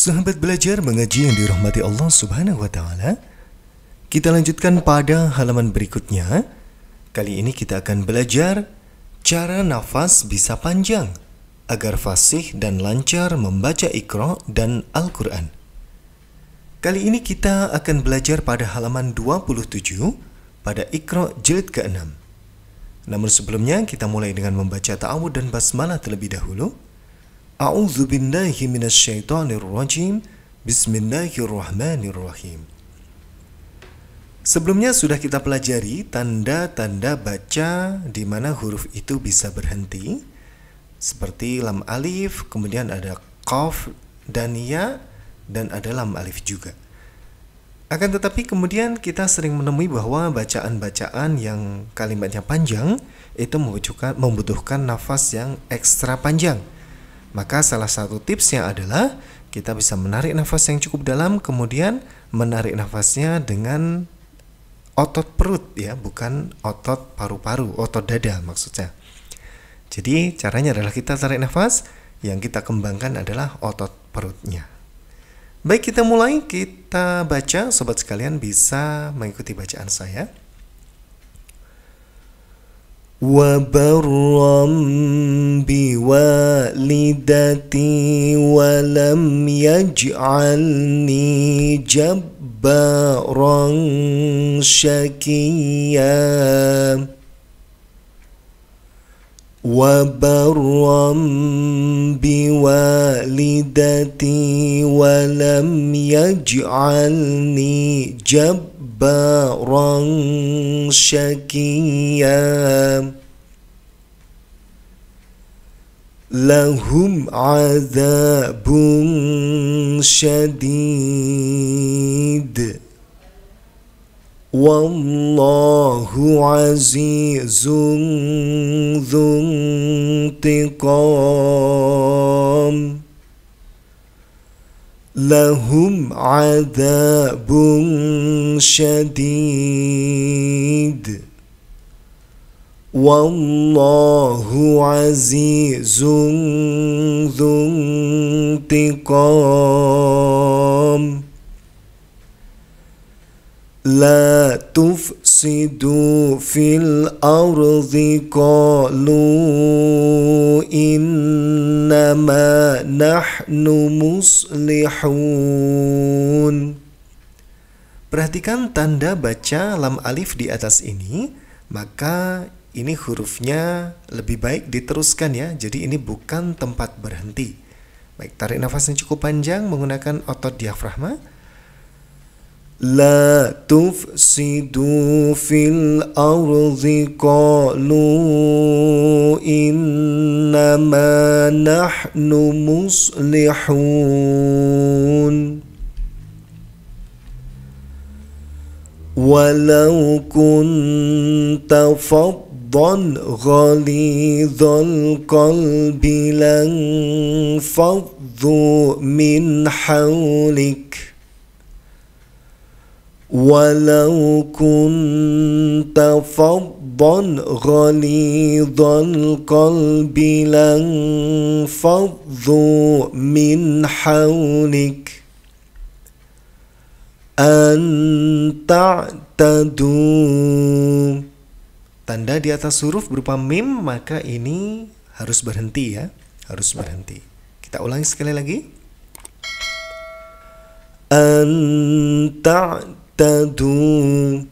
Sahabat belajar mengaji yang dirahmati Allah Subhanahu wa taala. Kita lanjutkan pada halaman berikutnya. Kali ini kita akan belajar cara nafas bisa panjang agar fasih dan lancar membaca Iqra dan Al-Qur'an. Kali ini kita akan belajar pada halaman 27 pada Iqra jilid ke-6. Namun sebelumnya kita mulai dengan membaca ta'awud dan basmalah terlebih dahulu. A'udzu billahi minasyaitonir rajim. Bismillahirrahmanirrahim. Sebelumnya sudah kita pelajari tanda-tanda baca di mana huruf itu bisa berhenti seperti lam alif, kemudian ada qaf dan ya dan ada lam alif juga. Akan tetapi kemudian kita sering menemui bahwa bacaan-bacaan yang kalimatnya panjang itu membutuhkan, membutuhkan nafas yang ekstra panjang maka salah satu tipsnya adalah kita bisa menarik nafas yang cukup dalam kemudian menarik nafasnya dengan otot perut ya, bukan otot paru-paru, otot dada maksudnya. Jadi caranya adalah kita tarik nafas, yang kita kembangkan adalah otot perutnya. Baik kita mulai, kita baca, sobat sekalian bisa mengikuti bacaan saya. وبرا بوالدتي ولم يجعلني جبارا شكيا وبرا بوالدتي ولم يجعلني جبارا جبارا شكيا لهم عذاب شديد والله عزيز ذو انتقام لهم عذاب شديد والله عزيز ذو انتقام لا تفعل وَيُفْسِدُوا فِي الْأَرْضِ قَالُوا إِنَّمَا نَحْنُ مُصْلِحُونَ Perhatikan tanda baca lam alif di atas ini, maka ini hurufnya lebih baik diteruskan ya. Jadi ini bukan tempat berhenti. Baik, tarik nafas yang cukup panjang menggunakan otot diafragma. لا تفسدوا في الأرض قالوا إنما نحن مصلحون ولو كنت فضلا فظا غليظ القلب لانفضوا من حولك ولو كنت فظا غليظ القلب لانفضوا من حولك أن تعتدوا tanda di atas huruf berupa mim maka ini harus berhenti ya harus berhenti kita ulangi sekali lagi أن تهتدوا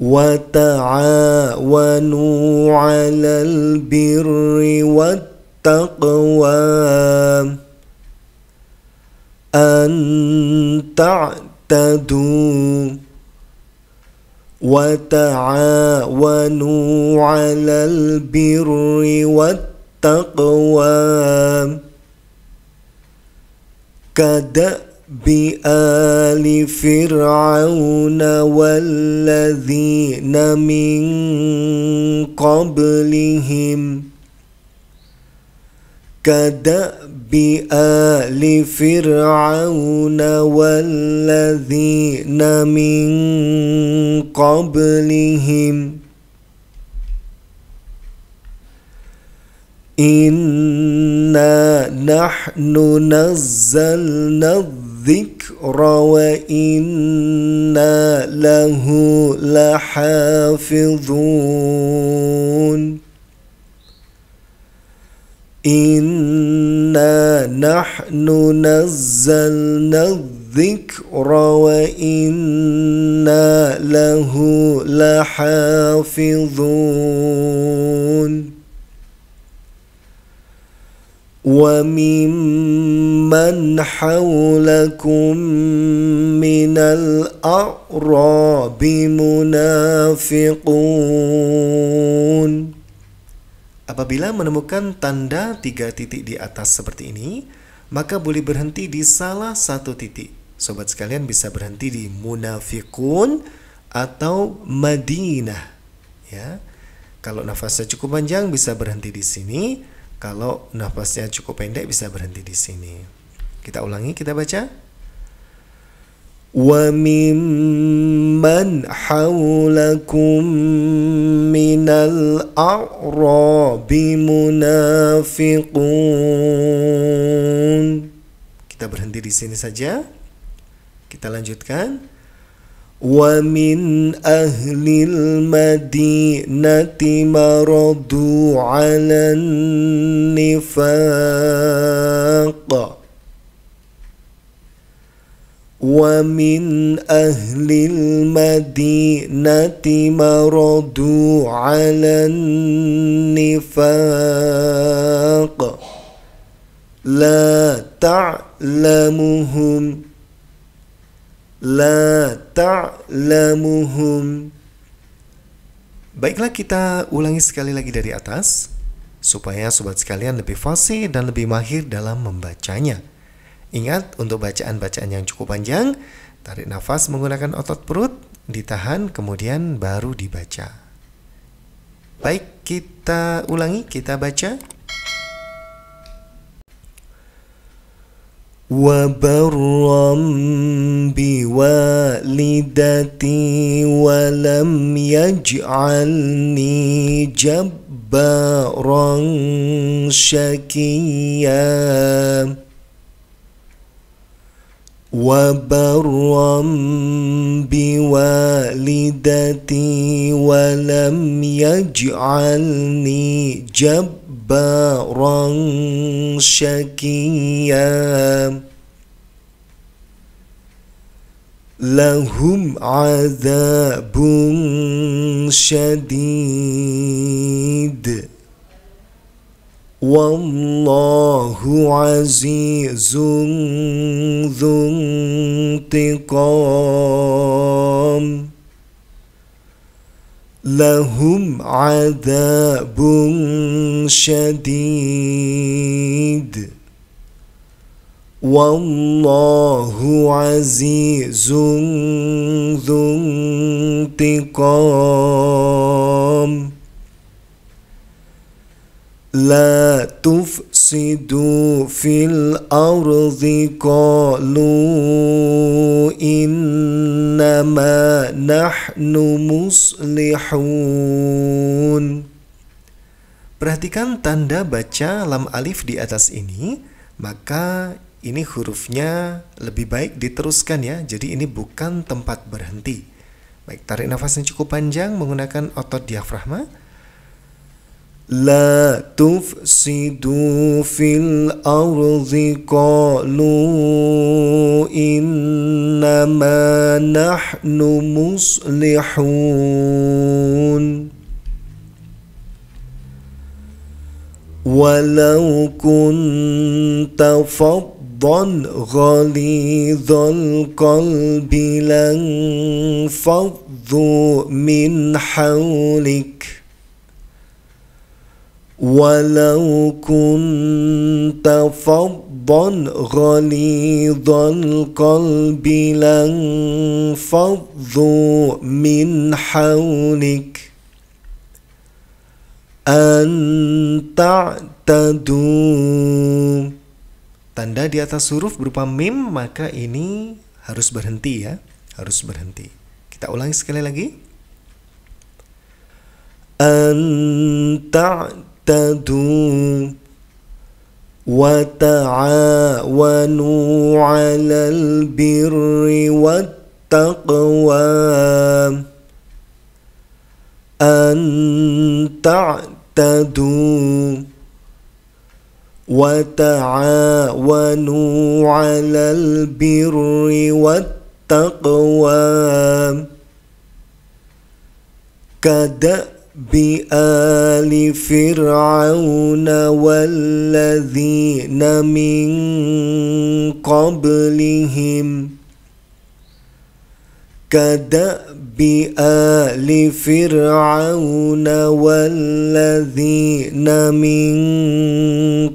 وتعاونوا على البر والتقوى أن تعتدوا وتعاونوا على البر والتقوى كدأ بآل فرعون والذين من قبلهم كدأب آل فرعون والذين من قبلهم إنا نحن نزلنا الذكر وإنا له لحافظون إنا نحن نزلنا الذكر وإنا له لحافظون وممن حولكم من الْأَعْرَابِ منافقون Apabila menemukan tanda tiga titik di atas seperti ini, maka boleh berhenti di salah satu titik. Sobat sekalian bisa berhenti di munafikun atau Madinah. Ya, kalau nafasnya cukup panjang bisa berhenti di sini kalau nafasnya cukup pendek bisa berhenti di sini. Kita ulangi, kita baca. mimman حولكم minal a'rabi munafiqun. kita berhenti di sini saja kita lanjutkan ومن أهل المدينة مرضوا على النفاق ومن أهل المدينة مرضوا على النفاق لا تعلمهم la ta'lamuhum. Baiklah kita ulangi sekali lagi dari atas supaya sobat sekalian lebih fasih dan lebih mahir dalam membacanya. Ingat untuk bacaan-bacaan yang cukup panjang, tarik nafas menggunakan otot perut, ditahan kemudian baru dibaca. Baik, kita ulangi, kita baca. وبرا بوالدتي ولم يجعلني جبارا شكيا وبرا بوالدتي ولم يجعلني جبارا جبارا شكيا لهم عذاب شديد والله عزيز ذو انتقام لهم عذاب شديد والله عزيز ذو انتقام لا تفعل وَيُفْسِدُوا فِي الْأَرْضِ قَالُوا إِنَّمَا نَحْنُ مُصْلِحُونَ Perhatikan tanda baca lam alif di atas ini, maka ini hurufnya lebih baik diteruskan ya. Jadi ini bukan tempat berhenti. Baik, tarik nafas yang cukup panjang menggunakan otot diafragma. لا تفسدوا في الارض قالوا انما نحن مصلحون ولو كنت فظا غليظ القلب لانفضوا من حولك ولو كنت فظا غليظ القلب لانفضوا من حولك أن تعتدوا Tanda di atas huruf berupa mim maka ini harus berhenti ya, harus berhenti. Kita ulangi sekali lagi. anta تهتدوا وتعاونوا على البر والتقوى أن تعتدوا وتعاونوا على البر والتقوى كدأ بآل فرعون والذين من قبلهم كدأب آل فرعون والذين من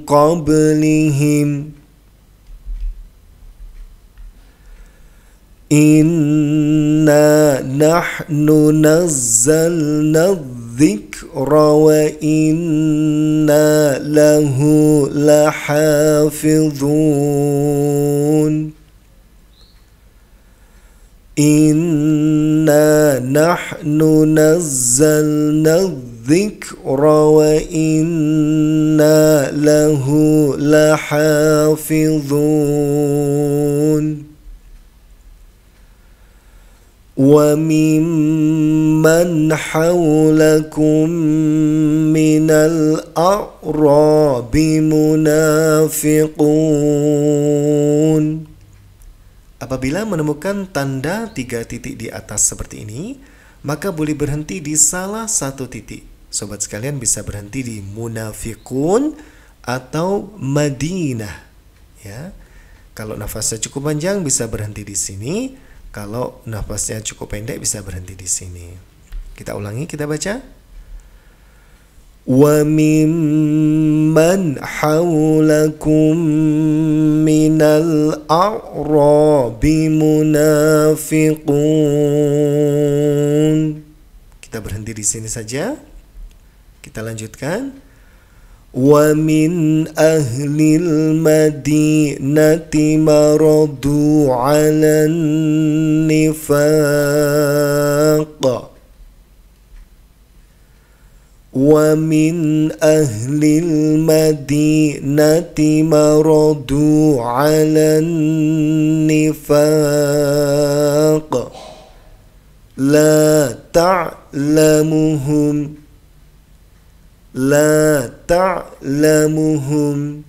قبلهم إنا نحن نزلنا الذكر وإنا له لحافظون إنا نحن نزلنا الذكر وإنا له لحافظون وممن حولكم من الأعراب منافقون Apabila menemukan tanda tiga titik di atas seperti ini, maka boleh berhenti di salah satu titik. Sobat sekalian bisa berhenti di munafikun atau Madinah. Ya, kalau nafasnya cukup panjang bisa berhenti di sini kalau nafasnya cukup pendek bisa berhenti di sini. Kita ulangi, kita baca. mimman hawlakum minal a'rabi munafiqun. kita berhenti di sini saja kita lanjutkan ومن أهل المدينة مردوا على النفاق ومن أهل المدينة مردوا على النفاق لا تعلمهم لا تعلمهم